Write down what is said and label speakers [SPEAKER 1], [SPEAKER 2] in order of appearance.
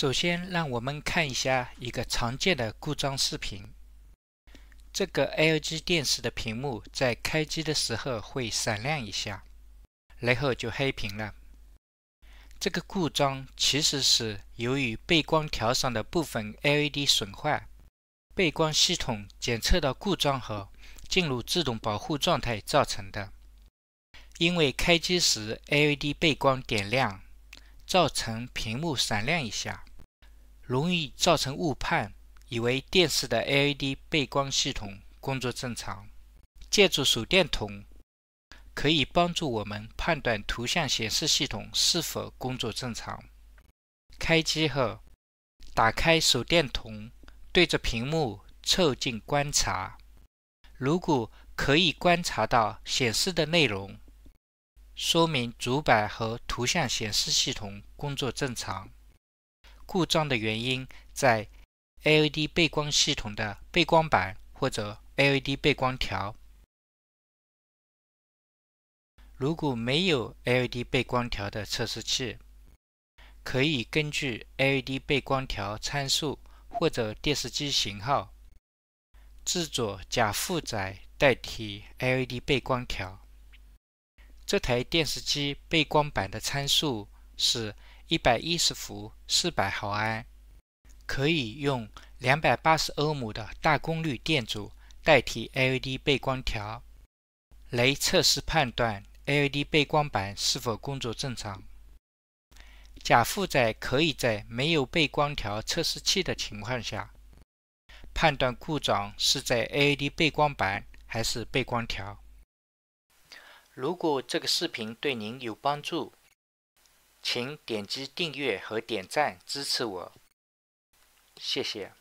[SPEAKER 1] 首先，让我们看一下一个常见的故障视频。这个 LG 电视的屏幕在开机的时候会闪亮一下，然后就黑屏了。这个故障其实是由于背光条上的部分 LED 损坏，背光系统检测到故障后进入自动保护状态造成的。因为开机时 LED 背光点亮，造成屏幕闪亮一下。容易造成误判，以为电视的 LED 背光系统工作正常。借助手电筒，可以帮助我们判断图像显示系统是否工作正常。开机后，打开手电筒，对着屏幕凑近观察。如果可以观察到显示的内容，说明主板和图像显示系统工作正常。故障的原因在 LED 背光系统的背光板或者 LED 背光条。如果没有 LED 背光条的测试器，可以根据 LED 背光条参数或者电视机型号制作假负载代替 LED 背光条。这台电视机背光板的参数是。一百一十伏，四百毫安，可以用两百八十欧姆的大功率电阻代替 LED 背光条，来测试判断 LED 背光板是否工作正常。假负载可以在没有背光条测试器的情况下，判断故障是在 LED 背光板还是背光条。如果这个视频对您有帮助。请点击订阅和点赞支持我，谢谢。